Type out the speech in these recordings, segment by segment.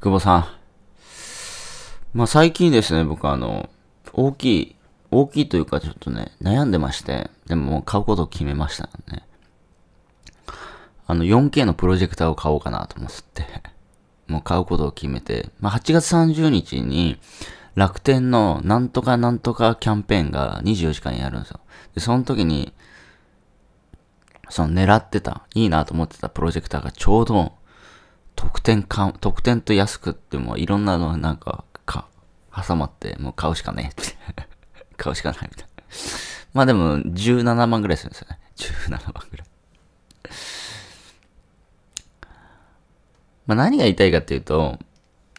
久保さん。まあ、最近ですね、僕あの、大きい、大きいというかちょっとね、悩んでまして、でももう買うことを決めましたね。あの、4K のプロジェクターを買おうかなと思って、もう買うことを決めて、まあ、8月30日に、楽天のなんとかなんとかキャンペーンが24時間やるんですよ。で、その時に、その狙ってた、いいなと思ってたプロジェクターがちょうど特典か、特典と安くってもいろんなのなんか、か、挟まってもう買うしかねえ。買うしかないみたいな。まあでも17万ぐらいするんですよね。17万ぐらい。まあ何が言いたいかっていうと、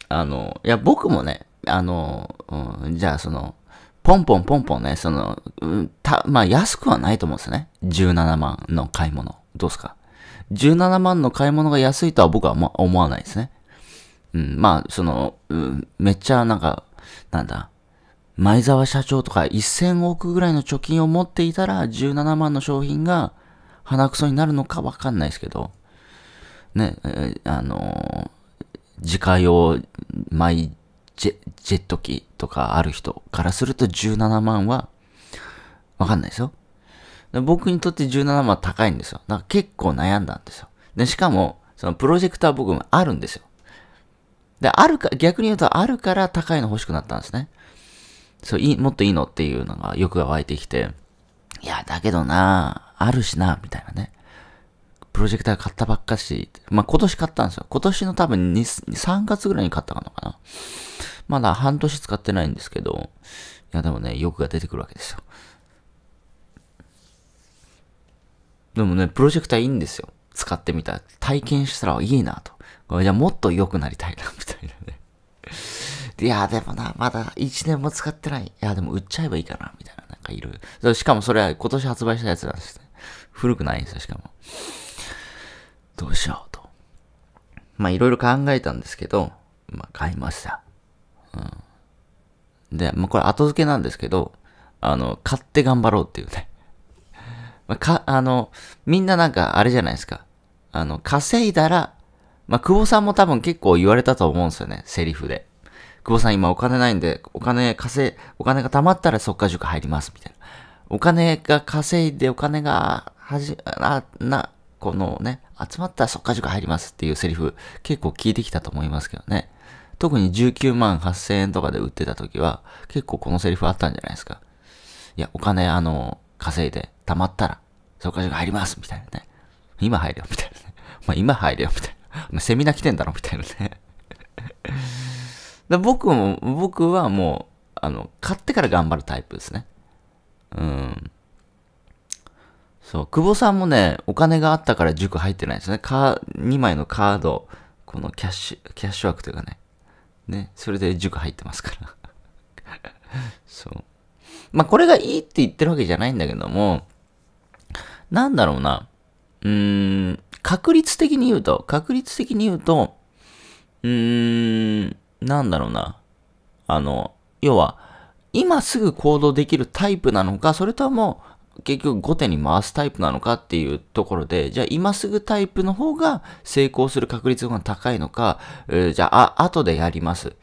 あの、いや僕もね、あの、うん、じゃあその、ポンポンポンポンね、その、うん、た、まあ安くはないと思うんですよね。17万の買い物。どうすか17万の買い物が安いとは僕は思わないですね。うん、まあ、その、うん、めっちゃなんか、なんだ、前澤社長とか1000億ぐらいの貯金を持っていたら17万の商品が鼻くそになるのかわかんないですけど、ね、えあのー、自家用マイジェジェット機とかある人からすると17万はわかんないですよ。僕にとって17万高いんですよ。なんか結構悩んだんですよ。で、しかも、そのプロジェクター僕もあるんですよ。で、あるか、逆に言うとあるから高いの欲しくなったんですね。そう、いい、もっといいのっていうのが欲が湧いてきて、いや、だけどなあるしなみたいなね。プロジェクター買ったばっかし、まあ、今年買ったんですよ。今年の多分2、3月ぐらいに買ったのかな。まだ半年使ってないんですけど、いや、でもね、欲が出てくるわけですよ。でもね、プロジェクターいいんですよ。使ってみたら。体験したらいいなと。これじゃあもっと良くなりたいな、みたいなね。いや、でもな、まだ1年も使ってない。いや、でも売っちゃえばいいかな、みたいな。なんかいる。しかもそれは今年発売したやつなんですね。古くないんですよ、しかも。どうしようと。まあ、いろいろ考えたんですけど、まあ、買いました。うん。で、まあ、これ後付けなんですけど、あの、買って頑張ろうっていうね。まあ、か、あの、みんななんかあれじゃないですか。あの、稼いだら、まあ、久保さんも多分結構言われたと思うんですよね、セリフで。久保さん今お金ないんで、お金稼い、お金が貯まったらそっか塾入ります、みたいな。お金が稼いで、お金が、はじ、な、な、このね、集まったらそっか塾入りますっていうセリフ結構聞いてきたと思いますけどね。特に19万8000円とかで売ってた時は結構このセリフあったんじゃないですか。いや、お金あの、稼いで溜まったら、そ会かが入りますみたいなね。今入れよ、みたいなね。まあ、今入れよ、みたいな。セミナー来てんだろ、みたいなね。で僕も、僕はもう、あの、買ってから頑張るタイプですね。うん。そう、久保さんもね、お金があったから塾入ってないんですね。カ2枚のカード、このキャッシュ、キャッシュ枠というかね。ね、それで塾入ってますから。そう。まあ、これがいいって言ってるわけじゃないんだけども、なんだろうな。うーん、確率的に言うと、確率的に言うと、うーん、なんだろうな。あの、要は、今すぐ行動できるタイプなのか、それとも、結局後手に回すタイプなのかっていうところで、じゃあ今すぐタイプの方が成功する確率が高いのか、えじゃあ、あ、後でやります。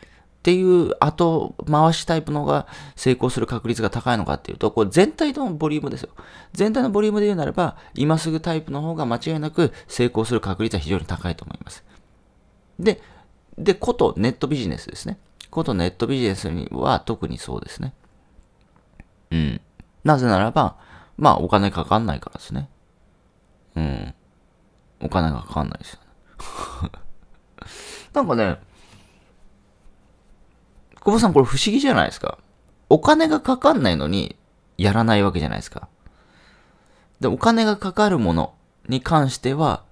っていう後回しタイプの方が成功する確率が高いのかっていうと、これ全体のボリュームですよ。全体のボリュームで言うならば、今すぐタイプの方が間違いなく成功する確率は非常に高いと思います。で、で、ことネットビジネスですね。ことネットビジネスには特にそうですね。うん。なぜならば、まあお金かかんないからですね。うん。お金がかかんないですよね。なんかね、久保さんこれ不思議じゃないですか。お金がかかんないのにやらないわけじゃないですか。で、お金がかかるものに関しては、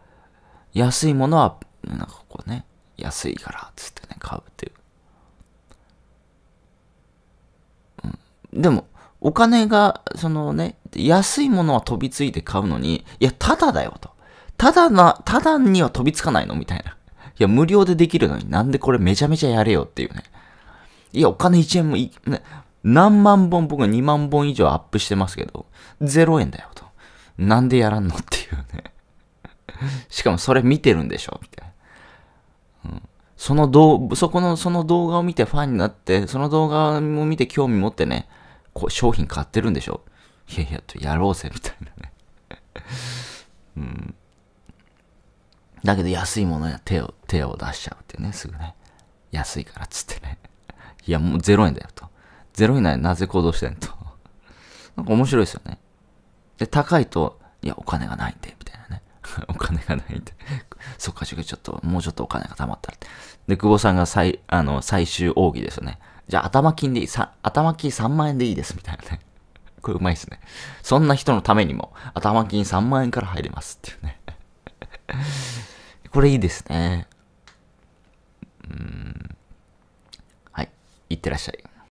安いものは、なんかこうね、安いから、つってね、買うっていう。うん、でも、お金が、そのね、安いものは飛びついて買うのに、いや、ただだよと。ただな、ただには飛びつかないのみたいな。いや、無料でできるのになんでこれめちゃめちゃやれよっていうね。いや、お金1円もい、ね、何万本、僕は2万本以上アップしてますけど、0円だよと。なんでやらんのっていうね。しかもそれ見てるんでしょみたいな。うん、その動、そこの、その動画を見てファンになって、その動画を見て興味持ってね、こう商品買ってるんでしょいやいや、やろうぜ、みたいなね。うん。だけど安いものや手を、手を出しちゃうってね、すぐね。安いからつって。いや、もう0円だよと。0円ならなぜ行動してんと。なんか面白いですよね。で、高いと、いや、お金がないんで、みたいなね。お金がないんで。そっか、ちょっと、もうちょっとお金が貯まったら。で、久保さんが最、あの、最終奥義ですよね。じゃあ、頭金でいい、さ、頭金3万円でいいです、みたいなね。これうまいですね。そんな人のためにも、頭金3万円から入りますっていうね。これいいですね。うん。いってらっしゃい。